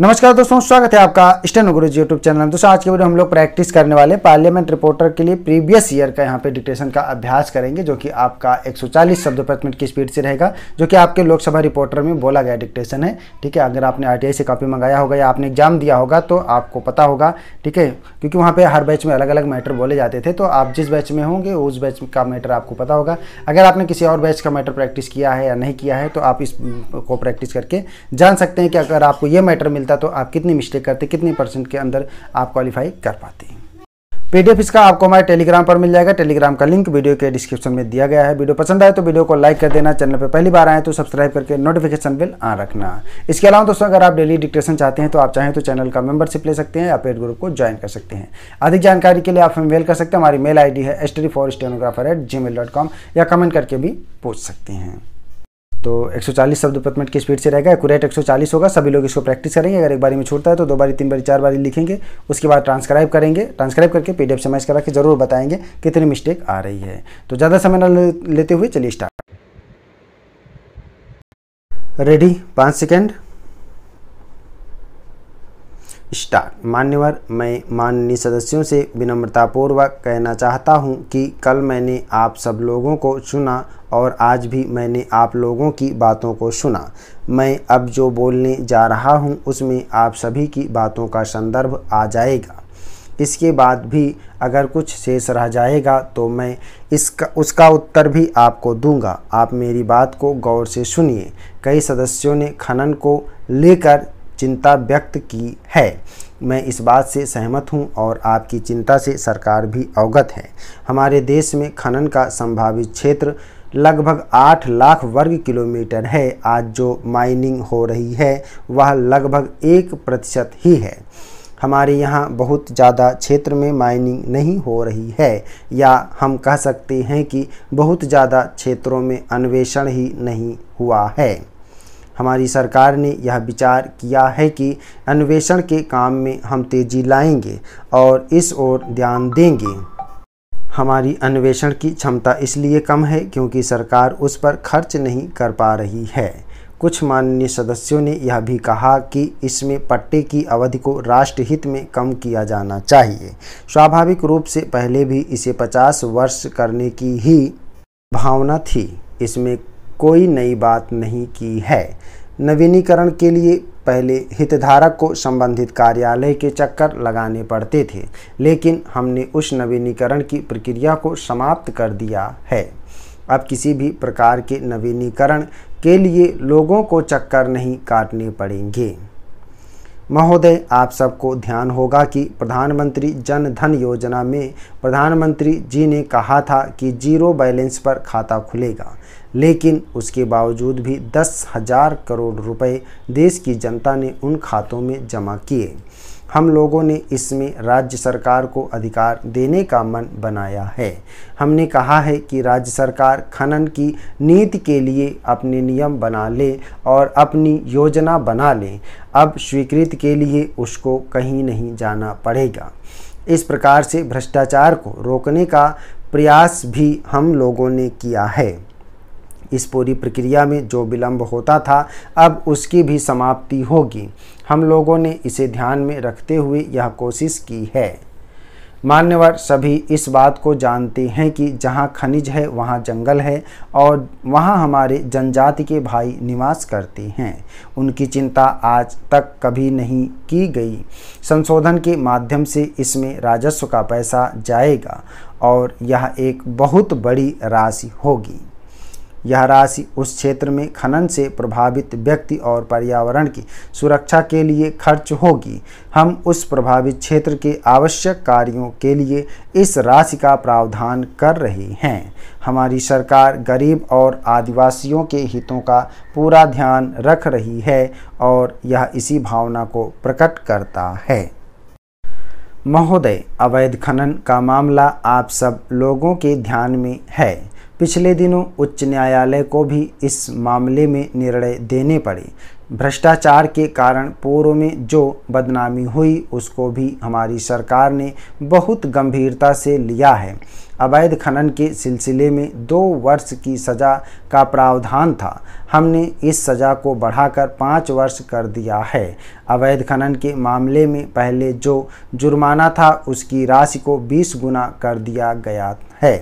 नमस्कार दोस्तों स्वागत है आपका स्टेनो जी यूट्यूब चैनल में दोस्तों आज के वीडियो हम लोग प्रैक्टिस करने वाले पार्लियामेंट रिपोर्टर के लिए प्रीवियस ईयर का यहाँ पे डिक्टेशन का अभ्यास करेंगे जो कि आपका 140 शब्द प्रति मिनट की स्पीड से रहेगा जो कि आपके लोकसभा रिपोर्टर में बोला गया डिक्टेशन है ठीक है अगर आपने आर से कॉपी मंगाया होगा या आपने एग्जाम दिया होगा तो आपको पता होगा ठीक है क्योंकि वहाँ पर हर बैच में अलग अलग मैटर बोले जाते थे तो आप जिस बैच में होंगे उस बैच का मैटर आपको पता होगा अगर आपने किसी और बैच का मैटर प्रैक्टिस किया है या नहीं किया है तो आप इसको प्रैक्टिस करके जान सकते हैं कि अगर आपको ये मैटर मिलता मिलता तो आप कितनी मिस्टेक करते कितने परसेंट के अंदर आप क्वालिफाई कर पाते पीडीएफ इसका आपको हमारे टेलीग्राम पर मिल जाएगा टेलीग्राम का लिंक वीडियो के डिस्क्रिप्शन में दिया गया है वीडियो पसंद आए तो वीडियो को लाइक कर देना चैनल पर पहली बार आए तो सब्सक्राइब करके नोटिफिकेशन बिल आ रखना इसके अलावा दोस्तों अगर आप डेली डिक्टेशन चाहते हैं तो आप चाहें तो चैनल का मेंबरशिप ले सकते हैं या पेड ग्रुप को ज्वाइन कर सकते हैं अधिक जानकारी के लिए आप हमें मेल कर सकते हैं हमारी मेल आई है एस या कमेंट करके भी पूछ सकते हैं तो 140 शब्द प्रति मिनट की स्पीड से रहेगा एक्यूरेट 140 होगा सभी लोग इसको प्रैक्टिस करेंगे अगर एक बारी में छूटता है तो दो बारी तीन बारी चार बारी लिखेंगे उसके बाद ट्रांसक्राइब करेंगे ट्रांसक्राइब करके पीडीएफ समझ करा के जरूर बताएंगे कितनी मिस्टेक आ रही है तो ज़्यादा समय न लेते हुए चलिए स्टार्ट रेडी पाँच सेकेंड स्टार्ट मान्यवर मैं माननीय सदस्यों से विनम्रतापूर्वक कहना चाहता हूं कि कल मैंने आप सब लोगों को चुना और आज भी मैंने आप लोगों की बातों को सुना मैं अब जो बोलने जा रहा हूं उसमें आप सभी की बातों का संदर्भ आ जाएगा इसके बाद भी अगर कुछ शेष रह जाएगा तो मैं इसका उसका उत्तर भी आपको दूंगा आप मेरी बात को गौर से सुनिए कई सदस्यों ने खनन को लेकर चिंता व्यक्त की है मैं इस बात से सहमत हूं और आपकी चिंता से सरकार भी अवगत है हमारे देश में खनन का संभावित क्षेत्र लगभग आठ लाख वर्ग किलोमीटर है आज जो माइनिंग हो रही है वह लगभग एक प्रतिशत ही है हमारे यहाँ बहुत ज़्यादा क्षेत्र में माइनिंग नहीं हो रही है या हम कह सकते हैं कि बहुत ज़्यादा क्षेत्रों में अन्वेषण ही नहीं हुआ है हमारी सरकार ने यह विचार किया है कि अन्वेषण के काम में हम तेजी लाएंगे और इस ओर ध्यान देंगे हमारी अन्वेषण की क्षमता इसलिए कम है क्योंकि सरकार उस पर खर्च नहीं कर पा रही है कुछ माननीय सदस्यों ने यह भी कहा कि इसमें पट्टे की अवधि को राष्ट्रहित में कम किया जाना चाहिए स्वाभाविक रूप से पहले भी इसे 50 वर्ष करने की ही भावना थी इसमें कोई नई बात नहीं की है नवीनीकरण के लिए पहले हितधारक को संबंधित कार्यालय के चक्कर लगाने पड़ते थे लेकिन हमने उस नवीनीकरण की प्रक्रिया को समाप्त कर दिया है अब किसी भी प्रकार के नवीनीकरण के लिए लोगों को चक्कर नहीं काटने पड़ेंगे महोदय आप सबको ध्यान होगा कि प्रधानमंत्री जन धन योजना में प्रधानमंत्री जी ने कहा था कि जीरो बैलेंस पर खाता खुलेगा लेकिन उसके बावजूद भी दस हज़ार करोड़ रुपए देश की जनता ने उन खातों में जमा किए हम लोगों ने इसमें राज्य सरकार को अधिकार देने का मन बनाया है हमने कहा है कि राज्य सरकार खनन की नीति के लिए अपने नियम बना ले और अपनी योजना बना ले अब स्वीकृति के लिए उसको कहीं नहीं जाना पड़ेगा इस प्रकार से भ्रष्टाचार को रोकने का प्रयास भी हम लोगों ने किया है इस पूरी प्रक्रिया में जो विलम्ब होता था अब उसकी भी समाप्ति होगी हम लोगों ने इसे ध्यान में रखते हुए यह कोशिश की है मान्यवर सभी इस बात को जानते हैं कि जहाँ खनिज है वहाँ जंगल है और वहाँ हमारे जनजाति के भाई निवास करते हैं उनकी चिंता आज तक कभी नहीं की गई संशोधन के माध्यम से इसमें राजस्व का पैसा जाएगा और यह एक बहुत बड़ी राशि होगी यह राशि उस क्षेत्र में खनन से प्रभावित व्यक्ति और पर्यावरण की सुरक्षा के लिए खर्च होगी हम उस प्रभावित क्षेत्र के आवश्यक कार्यों के लिए इस राशि का प्रावधान कर रहे हैं हमारी सरकार गरीब और आदिवासियों के हितों का पूरा ध्यान रख रही है और यह इसी भावना को प्रकट करता है महोदय अवैध खनन का मामला आप सब लोगों के ध्यान में है पिछले दिनों उच्च न्यायालय को भी इस मामले में निर्णय देने पड़े भ्रष्टाचार के कारण पूर्व में जो बदनामी हुई उसको भी हमारी सरकार ने बहुत गंभीरता से लिया है अवैध खनन के सिलसिले में दो वर्ष की सज़ा का प्रावधान था हमने इस सज़ा को बढ़ाकर पाँच वर्ष कर दिया है अवैध खनन के मामले में पहले जो जुर्माना था उसकी राशि को बीस गुना कर दिया गया है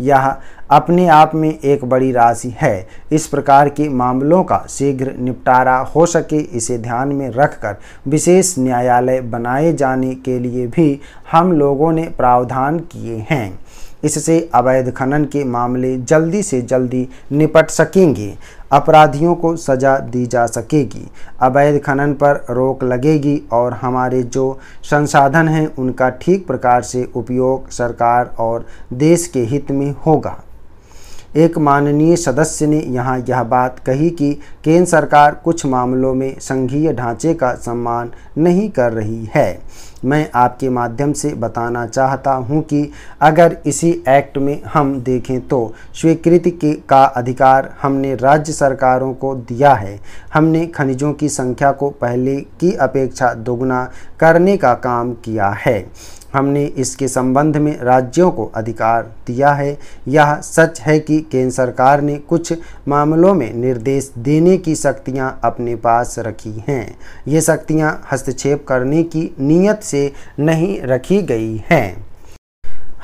यह अपने आप में एक बड़ी राशि है इस प्रकार के मामलों का शीघ्र निपटारा हो सके इसे ध्यान में रखकर विशेष न्यायालय बनाए जाने के लिए भी हम लोगों ने प्रावधान किए हैं इससे अवैध खनन के मामले जल्दी से जल्दी निपट सकेंगे अपराधियों को सज़ा दी जा सकेगी अवैध खनन पर रोक लगेगी और हमारे जो संसाधन हैं उनका ठीक प्रकार से उपयोग सरकार और देश के हित में होगा एक माननीय सदस्य ने यहाँ यह बात कही कि केंद्र सरकार कुछ मामलों में संघीय ढांचे का सम्मान नहीं कर रही है मैं आपके माध्यम से बताना चाहता हूं कि अगर इसी एक्ट में हम देखें तो स्वीकृति के का अधिकार हमने राज्य सरकारों को दिया है हमने खनिजों की संख्या को पहले की अपेक्षा दोगुना करने का काम किया है हमने इसके संबंध में राज्यों को अधिकार दिया है यह सच है कि केंद्र सरकार ने कुछ मामलों में निर्देश देने की शक्तियां अपने पास रखी हैं ये शक्तियां हस्तक्षेप करने की नीयत से नहीं रखी गई हैं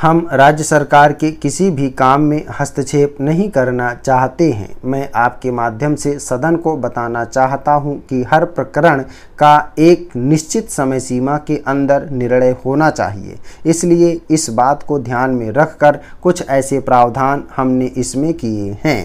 हम राज्य सरकार के किसी भी काम में हस्तक्षेप नहीं करना चाहते हैं मैं आपके माध्यम से सदन को बताना चाहता हूं कि हर प्रकरण का एक निश्चित समय सीमा के अंदर निर्णय होना चाहिए इसलिए इस बात को ध्यान में रखकर कुछ ऐसे प्रावधान हमने इसमें किए हैं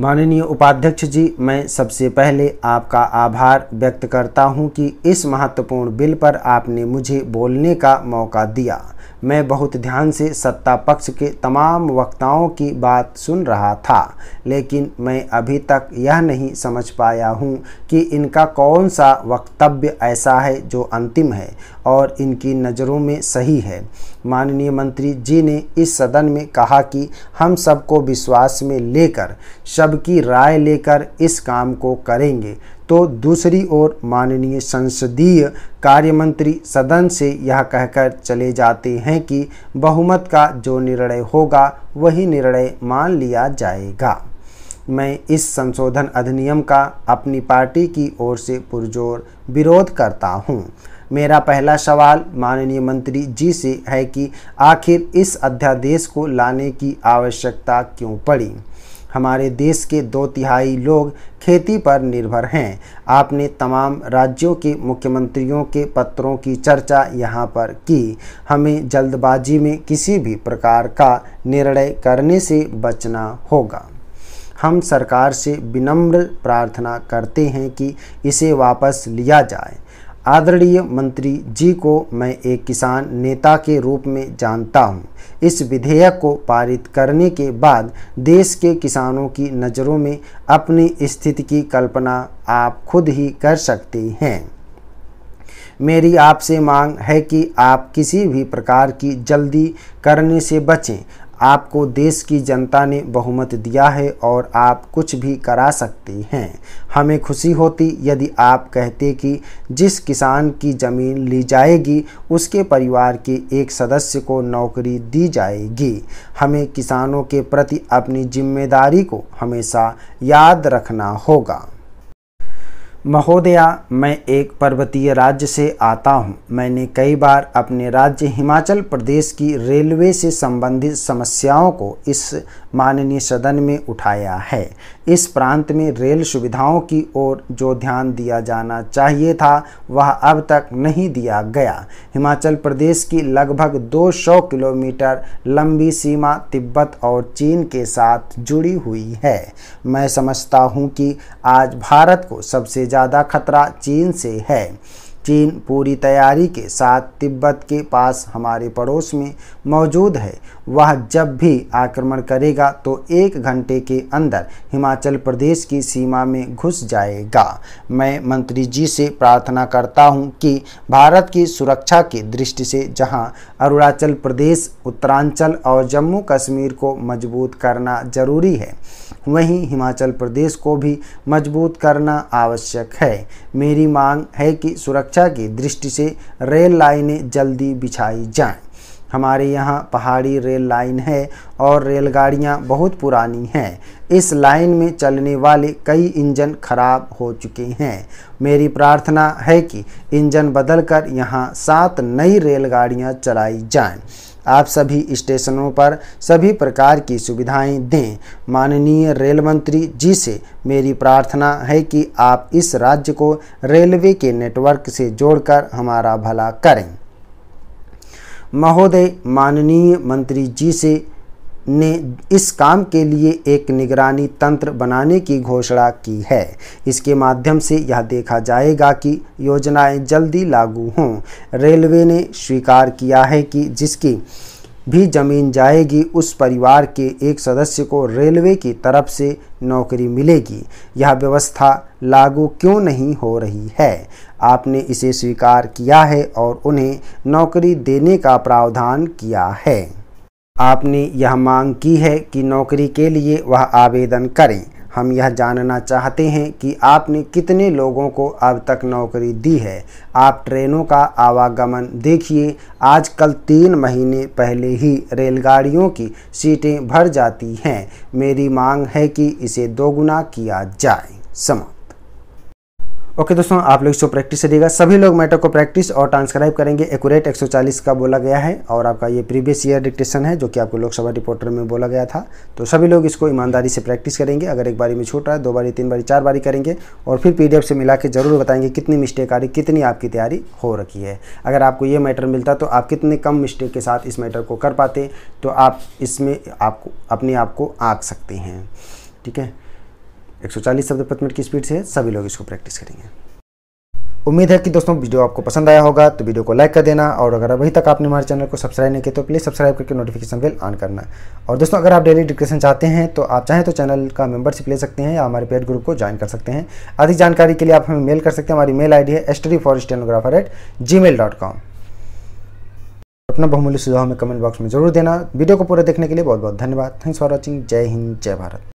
माननीय उपाध्यक्ष जी मैं सबसे पहले आपका आभार व्यक्त करता हूं कि इस महत्वपूर्ण बिल पर आपने मुझे बोलने का मौका दिया मैं बहुत ध्यान से सत्ता पक्ष के तमाम वक्ताओं की बात सुन रहा था लेकिन मैं अभी तक यह नहीं समझ पाया हूँ कि इनका कौन सा वक्तव्य ऐसा है जो अंतिम है और इनकी नज़रों में सही है माननीय मंत्री जी ने इस सदन में कहा कि हम सबको विश्वास में लेकर सबकी राय लेकर इस काम को करेंगे तो दूसरी ओर माननीय संसदीय कार्य मंत्री सदन से यह कहकर चले जाते हैं हैं कि बहुमत का जो निर्णय होगा वही निर्णय मान लिया जाएगा मैं इस संशोधन अधिनियम का अपनी पार्टी की ओर से पुरजोर विरोध करता हूं मेरा पहला सवाल माननीय मंत्री जी से है कि आखिर इस अध्यादेश को लाने की आवश्यकता क्यों पड़ी हमारे देश के दो तिहाई लोग खेती पर निर्भर हैं आपने तमाम राज्यों के मुख्यमंत्रियों के पत्रों की चर्चा यहाँ पर की हमें जल्दबाजी में किसी भी प्रकार का निर्णय करने से बचना होगा हम सरकार से विनम्र प्रार्थना करते हैं कि इसे वापस लिया जाए आदरणीय मंत्री जी को मैं एक किसान नेता के रूप में जानता हूं। इस विधेयक को पारित करने के बाद देश के किसानों की नज़रों में अपनी स्थिति की कल्पना आप खुद ही कर सकते हैं मेरी आपसे मांग है कि आप किसी भी प्रकार की जल्दी करने से बचें आपको देश की जनता ने बहुमत दिया है और आप कुछ भी करा सकते हैं हमें खुशी होती यदि आप कहते कि जिस किसान की ज़मीन ली जाएगी उसके परिवार के एक सदस्य को नौकरी दी जाएगी हमें किसानों के प्रति अपनी जिम्मेदारी को हमेशा याद रखना होगा महोदया मैं एक पर्वतीय राज्य से आता हूं। मैंने कई बार अपने राज्य हिमाचल प्रदेश की रेलवे से संबंधित समस्याओं को इस माननीय सदन में उठाया है इस प्रांत में रेल सुविधाओं की ओर जो ध्यान दिया जाना चाहिए था वह अब तक नहीं दिया गया हिमाचल प्रदेश की लगभग 200 किलोमीटर लंबी सीमा तिब्बत और चीन के साथ जुड़ी हुई है मैं समझता हूँ कि आज भारत को सबसे ज़्यादा खतरा चीन से है चीन पूरी तैयारी के साथ तिब्बत के पास हमारे पड़ोस में मौजूद है वह जब भी आक्रमण करेगा तो एक घंटे के अंदर हिमाचल प्रदेश की सीमा में घुस जाएगा मैं मंत्री जी से प्रार्थना करता हूं कि भारत की सुरक्षा की दृष्टि से जहां अरुणाचल प्रदेश उत्तरांचल और जम्मू कश्मीर को मजबूत करना जरूरी है वहीं हिमाचल प्रदेश को भी मजबूत करना आवश्यक है मेरी मांग है कि सुरक्षा की दृष्टि से रेल लाइनें जल्दी बिछाई जाएं हमारे यहाँ पहाड़ी रेल लाइन है और रेलगाड़ियाँ बहुत पुरानी हैं इस लाइन में चलने वाले कई इंजन खराब हो चुके हैं मेरी प्रार्थना है कि इंजन बदलकर यहाँ सात नई रेलगाड़ियाँ चलाई जाएं। आप सभी स्टेशनों पर सभी प्रकार की सुविधाएं दें माननीय रेल मंत्री जी से मेरी प्रार्थना है कि आप इस राज्य को रेलवे के नेटवर्क से जोड़कर हमारा भला करें महोदय माननीय मंत्री जी से ने इस काम के लिए एक निगरानी तंत्र बनाने की घोषणा की है इसके माध्यम से यह देखा जाएगा कि योजनाएं जल्दी लागू हों रेलवे ने स्वीकार किया है कि जिसकी भी जमीन जाएगी उस परिवार के एक सदस्य को रेलवे की तरफ से नौकरी मिलेगी यह व्यवस्था लागू क्यों नहीं हो रही है आपने इसे स्वीकार किया है और उन्हें नौकरी देने का प्रावधान किया है आपने यह मांग की है कि नौकरी के लिए वह आवेदन करें हम यह जानना चाहते हैं कि आपने कितने लोगों को अब तक नौकरी दी है आप ट्रेनों का आवागमन देखिए आजकल तीन महीने पहले ही रेलगाड़ियों की सीटें भर जाती हैं मेरी मांग है कि इसे दोगुना किया जाए समाप्त ओके दोस्तों आप लोग इसको प्रैक्टिस करिएगा सभी लोग मैटर को प्रैक्टिस और ट्रांसक्राइब करेंगे एकूरेट 140 का बोला गया है और आपका ये प्रीवियस ईयर डिक्टेशन है जो कि आपको लोकसभा रिपोर्टर में बोला गया था तो सभी लोग इसको ईमानदारी से प्रैक्टिस करेंगे अगर एक बारी में छूट रहा है दो बारी तीन बारी चार बारी करेंगे और फिर पी से मिला के ज़रूर बताएंगे कितनी मिस्टेक आ रही कितनी आपकी तैयारी हो रखी है अगर आपको ये मैटर मिलता तो आप कितने कम मिस्टेक के साथ इस मैटर को कर पाते तो आप इसमें आपको अपने आप को आँख सकते हैं ठीक है 140 शब्द प्रति मिनट की स्पीड से सभी लोग इसको प्रैक्टिस करेंगे उम्मीद है कि दोस्तों वीडियो आपको पसंद आया होगा तो वीडियो को लाइक कर देना और अगर अभी तक आपने हमारे चैनल को सब्सक्राइब नहीं किया तो प्लीज़ सब्सक्राइब करके नोटिफिकेशन बेल ऑन करना और दोस्तों अगर आप डेली डिस्कशन चाहते हैं तो आप चाहें तो चैनल का मेंबरशिप ले सकते हैं या हमारे पेड ग्रुप को ज्वाइन कर सकते हैं अधिक जानकारी के लिए आप हमें मेल कर सकते हैं हमारी मेल आई है estudy for stenographer at Gmail dot com अपना बहुमूल्य सुझाव हमें कमेंट बॉक्स में जरूर देना वीडियो को पूरा देखने के लिए बहुत बहुत धन्यवाद थैंक्स फॉर वॉचिंग जय हिंद जय भारत